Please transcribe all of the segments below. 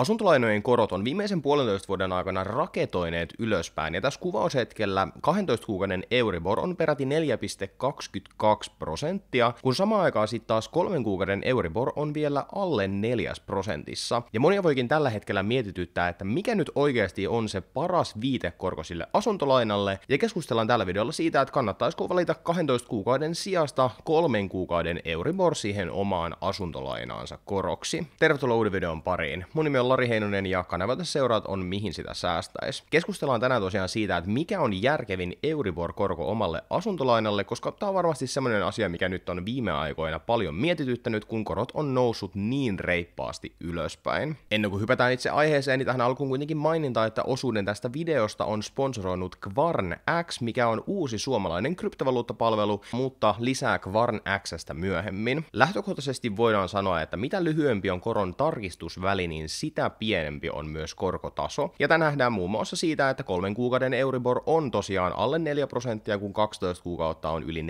Asuntolainojen korot on viimeisen puolentoista vuoden aikana raketoineet ylöspäin, ja tässä kuvaushetkellä 12 kuukauden Euribor on peräti 4,22 prosenttia, kun samaan aikaan sitten taas kolmen kuukauden Euribor on vielä alle 4 prosentissa. Ja monia voikin tällä hetkellä mietityttää, että mikä nyt oikeasti on se paras viitekorko sille asuntolainalle, ja keskustellaan tällä videolla siitä, että kannattaisiko valita 12 kuukauden sijasta kolmen kuukauden Euribor siihen omaan asuntolainaansa koroksi. Tervetuloa uuden videon pariin. Mun nimi on Lari Heinonen ja kanavalta seuraat on mihin sitä säästäisi. Keskustellaan tänään tosiaan siitä, että mikä on järkevin Euribor-korko omalle asuntolainalle, koska tämä on varmasti semmoinen asia, mikä nyt on viime aikoina paljon mietityttänyt, kun korot on noussut niin reippaasti ylöspäin. Ennen kuin hypätään itse aiheeseen, niin tähän alkuun kuitenkin maininta, että osuuden tästä videosta on sponsoroinut Kvarn X, mikä on uusi suomalainen kryptovaluuttapalvelu, mutta lisää Kvarn Xstä myöhemmin. Lähtökohtaisesti voidaan sanoa, että mitä lyhyempi on koron tarkistusväli, niin sitä sitä pienempi on myös korkotaso. Ja tämä nähdään muun muassa siitä, että kolmen kuukauden Euribor on tosiaan alle 4 prosenttia, kun 12 kuukautta on yli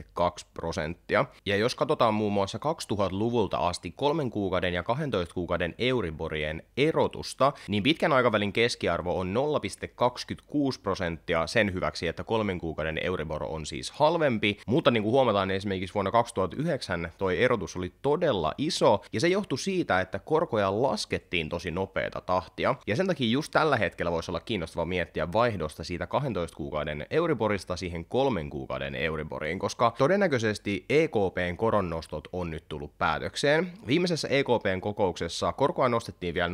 4,2 prosenttia. Ja jos katsotaan muun muassa 2000-luvulta asti kolmen kuukauden ja 12 kuukauden Euriborien erotusta, niin pitkän aikavälin keskiarvo on 0,26 prosenttia sen hyväksi, että kolmen kuukauden Euribor on siis halvempi, mutta niin kuin huomataan niin esimerkiksi vuonna 2009 toi erotus oli todella iso, ja se johtui siitä, että korkoja laskettiin peliin tosi nopeata tahtia. Ja sen takia just tällä hetkellä voisi olla kiinnostava miettiä vaihdosta siitä 12 kuukauden Euriborista siihen kolmen kuukauden Euriboriin, koska todennäköisesti EKPn koronnostot on nyt tullut päätökseen. Viimeisessä EKPn kokouksessa korkoa nostettiin vielä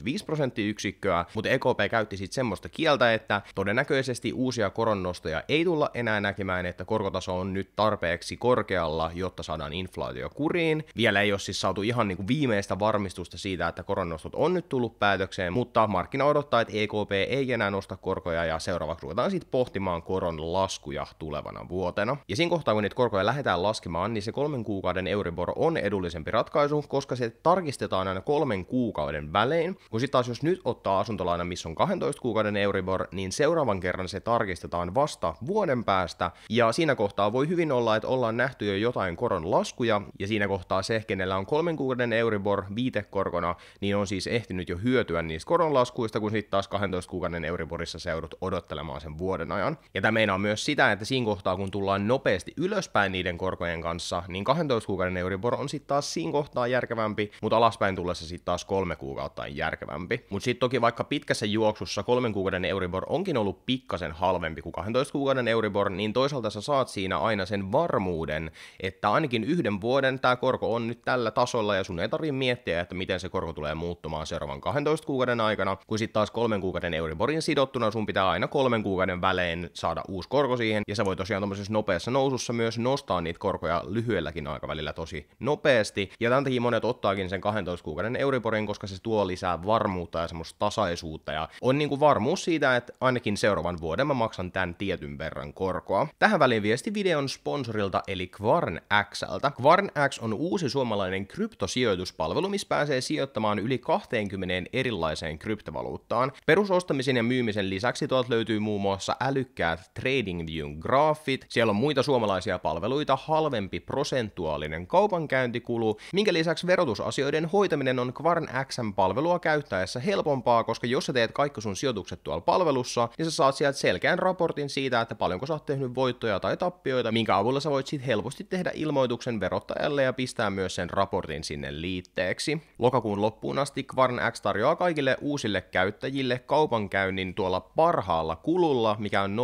0,25 prosenttiyksikköä, mutta EKP käytti sitten semmoista kieltä, että todennäköisesti uusia koronnostoja ei tulla enää näkemään, että korkotaso on nyt tarpeeksi korkealla, jotta saadaan inflaatio kuriin. Vielä ei ole siis saatu ihan niin kuin viimeistä varmistusta siitä, että koron koronnostot on nyt tullut päätökseen, mutta markkina odottaa, että EKP ei enää nosta korkoja ja seuraavaksi ruvetaan sitten pohtimaan koron laskuja tulevana vuotena. Ja siinä kohtaa, kun niitä korkoja lähdetään laskemaan, niin se kolmen kuukauden Euribor on edullisempi ratkaisu, koska se tarkistetaan aina kolmen kuukauden välein, kun sitten taas jos nyt ottaa asuntolaina, missä on 12 kuukauden Euribor, niin seuraavan kerran se tarkistetaan vasta vuoden päästä, ja siinä kohtaa voi hyvin olla, että ollaan nähty jo jotain koron laskuja, ja siinä kohtaa se, kenellä on kolmen kuukauden Euribor viitekorkona, niin niin on siis ehtinyt jo hyötyä niistä koronlaskuista, kun sitten taas 12 kuukauden Euriborissa seudut odottelemaan sen vuoden ajan. Ja tämä meinaa myös sitä, että siinä kohtaa kun tullaan nopeasti ylöspäin niiden korkojen kanssa, niin 12 kuukauden Euribor on sitten taas siinä kohtaa järkevämpi, mutta alaspäin tullessa sitten taas kolme kuukautta on järkevämpi. Mutta sitten toki vaikka pitkässä juoksussa kolmen kuukauden Euribor onkin ollut pikkasen halvempi kuin 12 kuukauden Euribor, niin toisaalta sä saat siinä aina sen varmuuden, että ainakin yhden vuoden tämä korko on nyt tällä tasolla ja sun ei tarvitse miettiä, että miten se korko tulee muuttumaan seuraavan 12 kuukauden aikana, kun sitten taas kolmen kuukauden Euriborin sidottuna sun pitää aina kolmen kuukauden välein saada uusi korko siihen, ja se voi tosiaan tuommoisessa nopeassa nousussa myös nostaa niitä korkoja lyhyelläkin aikavälillä tosi nopeasti, ja tämän takia monet ottaakin sen 12 kuukauden Euriborin, koska se tuo lisää varmuutta ja semmoista tasaisuutta, ja on niinku varmuus siitä, että ainakin seuraavan vuoden mä maksan tämän tietyn verran korkoa. Tähän väliin viesti videon sponsorilta eli Kvarn Xltä. Kvarn X on uusi suomalainen kryptosijoituspalvelu, missä pääsee sijoittamaan yli yli 20 erilaiseen kryptovaluuttaan. Perusostamisen ja myymisen lisäksi tuolta löytyy muun muassa älykkäät TradingViewn graafit, siellä on muita suomalaisia palveluita, halvempi prosentuaalinen kaupankäyntikulu, minkä lisäksi verotusasioiden hoitaminen on Kvarn xm palvelua käyttäessä helpompaa, koska jos sä teet kaikki sun sijoitukset tuolla palvelussa, niin sä saat sieltä selkeän raportin siitä, että paljonko sä oot tehnyt voittoja tai tappioita, minkä avulla sä voit sitten helposti tehdä ilmoituksen verottajalle ja pistää myös sen raportin sinne liitteeksi. Lokakuun loppuun asti Kvarn X tarjoaa kaikille uusille käyttäjille kaupankäynnin tuolla parhaalla kululla, mikä on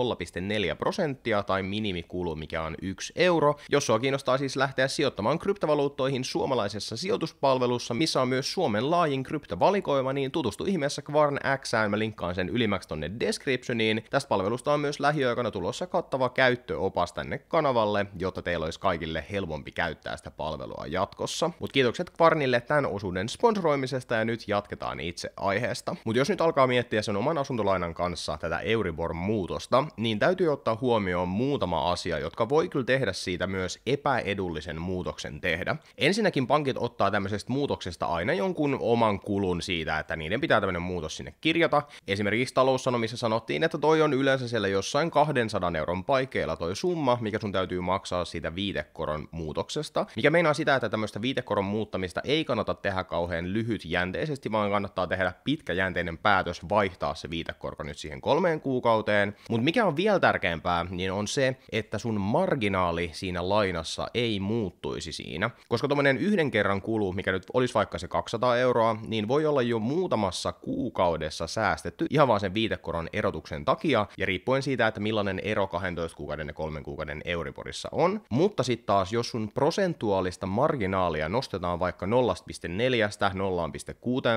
0,4 prosenttia, tai minimikulu, mikä on 1 euro. Jos sua kiinnostaa siis lähteä sijoittamaan kryptovaluuttoihin suomalaisessa sijoituspalvelussa, missä on myös Suomen laajin kryptovalikoima, niin tutustu ihmeessä Kvarn Xään. Mä linkkaan sen ylimmäksi tonne descriptioniin. Tästä palvelusta on myös lähiaikana tulossa kattava käyttöopas tänne kanavalle, jotta teillä olisi kaikille helpompi käyttää sitä palvelua jatkossa. Mut kiitokset Kvarnille tämän osuuden sponsoroimisesta aiheesta ja nyt jatketaan itse aiheesta. Mutta jos nyt alkaa miettiä sen oman asuntolainan kanssa tätä Euribor-muutosta, niin täytyy ottaa huomioon muutama asia, jotka voi kyllä tehdä siitä myös epäedullisen muutoksen tehdä. Ensinnäkin pankit ottaa tämmöisestä muutoksesta aina jonkun oman kulun siitä, että niiden pitää tämmöinen muutos sinne kirjata. Esimerkiksi taloussanomissa sanottiin, että toi on yleensä siellä jossain 200 euron paikkeilla toi summa, mikä sun täytyy maksaa siitä viitekoron muutoksesta, mikä meinaa sitä, että tämmöistä viitekoron muuttamista ei kannata tehdä kauhean lyhyt pitkäjänteisesti, vaan kannattaa tehdä pitkäjänteinen päätös vaihtaa se viitekorko nyt siihen kolmeen kuukauteen. Mutta mikä on vielä tärkeämpää, niin on se, että sun marginaali siinä lainassa ei muuttuisi siinä. Koska tuommoinen yhden kerran kulu, mikä nyt olisi vaikka se 200 euroa, niin voi olla jo muutamassa kuukaudessa säästetty ihan vaan sen viitekoron erotuksen takia, ja riippuen siitä, että millainen ero 12 kuukauden ja kolmen kuukauden Euriborissa on. Mutta sitten taas, jos sun prosentuaalista marginaalia nostetaan vaikka 0,4 0,5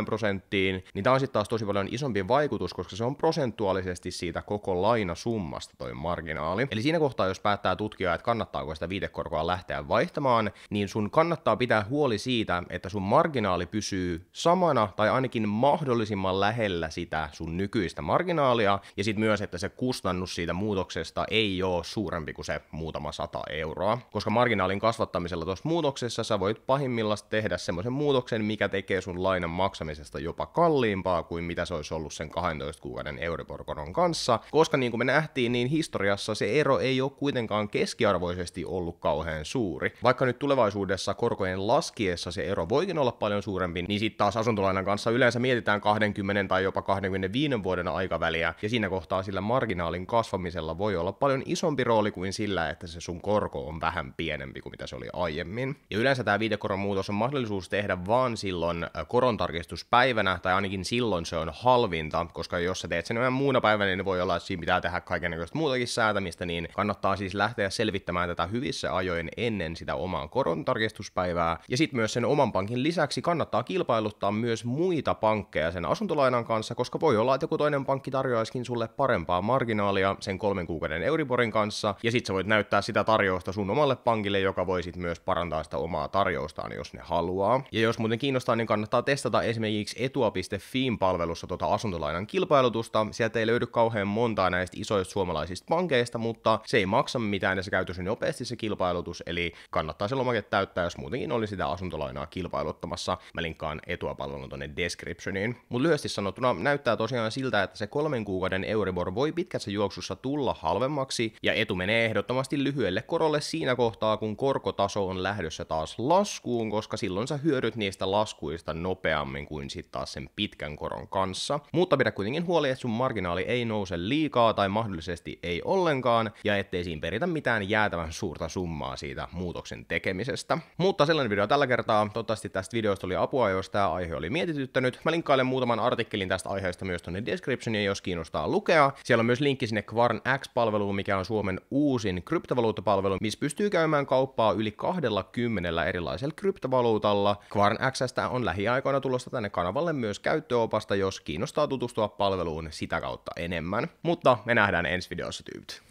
prosenttiin, niin tämä on sitten taas tosi paljon isompi vaikutus, koska se on prosentuaalisesti siitä koko lainasummasta toi marginaali. Eli siinä kohtaa, jos päättää tutkia, että kannattaako sitä viitekorkoa lähteä vaihtamaan, niin sun kannattaa pitää huoli siitä, että sun marginaali pysyy samana tai ainakin mahdollisimman lähellä sitä sun nykyistä marginaalia, ja sitten myös, että se kustannus siitä muutoksesta ei ole suurempi kuin se muutama sata euroa, koska marginaalin kasvattamisella tuossa muutoksessa sä voit pahimmillaan tehdä semmoisen muutoksen, mikä tekee sun lainan maksamisesta jopa kalliimpaa kuin mitä se olisi ollut sen 12 kuukauden euriporkoron kanssa, koska niin kuin me nähtiin, niin historiassa se ero ei ole kuitenkaan keskiarvoisesti ollut kauhean suuri. Vaikka nyt tulevaisuudessa korkojen laskiessa se ero voikin olla paljon suurempi, niin sitten taas asuntolainan kanssa yleensä mietitään 20 tai jopa 25 vuoden aikaväliä, ja siinä kohtaa sillä marginaalin kasvamisella voi olla paljon isompi rooli kuin sillä, että se sun korko on vähän pienempi kuin mitä se oli aiemmin. Ja yleensä tämä viitekoron muutos on mahdollisuus tehdä vaan silloin kor- äh, korontarkistuspäivänä, tai ainakin silloin se on halvinta, koska jos sä teet sen enemmän muuna päivänä, niin voi olla, että siinä pitää tehdä kaiken näköistä muutakin säätämistä, niin kannattaa siis lähteä selvittämään tätä hyvissä ajoin ennen sitä omaa korontarkistuspäivää. Ja sitten myös sen oman pankin lisäksi kannattaa kilpailuttaa myös muita pankkeja sen asuntolainan kanssa, koska voi olla, että joku toinen pankki tarjoaisikin sulle parempaa marginaalia sen kolmen kuukauden Euriborin kanssa, ja sitten sä voit näyttää sitä tarjousta sun omalle pankille, joka voi sit myös parantaa sitä omaa tarjoustaan, jos ne haluaa. Ja jos muuten kiinnostaa, niin kannattaa testata esimerkiksi etua.fiin palvelussa tuota asuntolainan kilpailutusta. Sieltä ei löydy kauhean montaa näistä isoista suomalaisista pankeista, mutta se ei maksa mitään ja se käy nopeasti se kilpailutus, eli kannattaa se lomake täyttää, jos muutenkin oli sitä asuntolainaa kilpailuttamassa. Mä linkkaan etuapalvelun tuonne descriptioniin. Mutta lyhyesti sanottuna näyttää tosiaan siltä, että se kolmen kuukauden Euribor voi pitkässä juoksussa tulla halvemmaksi, ja etu menee ehdottomasti lyhyelle korolle siinä kohtaa, kun korkotaso on lähdössä taas laskuun, koska silloin sä hyödyt niistä laskuista nopeasti nopeammin kuin sitten taas sen pitkän koron kanssa. Mutta pidä kuitenkin huoli, että sun marginaali ei nouse liikaa tai mahdollisesti ei ollenkaan, ja ettei siinä peritä mitään jäätävän suurta summaa siitä muutoksen tekemisestä. Mutta sellainen video tällä kertaa. Toivottavasti tästä videosta oli apua, jos tämä aihe oli mietityttänyt. Mä linkkailen muutaman artikkelin tästä aiheesta myös tuonne descriptioniin, jos kiinnostaa lukea. Siellä on myös linkki sinne Kvarn X-palveluun, mikä on Suomen uusin kryptovaluuttapalvelu, missä pystyy käymään kauppaa yli 20 erilaisella kryptovaluutalla. Kvarn Xstä on lähiaikoina aikoina tulossa tänne kanavalle myös käyttöopasta, jos kiinnostaa tutustua palveluun sitä kautta enemmän. Mutta me nähdään ensi videossa tyypit.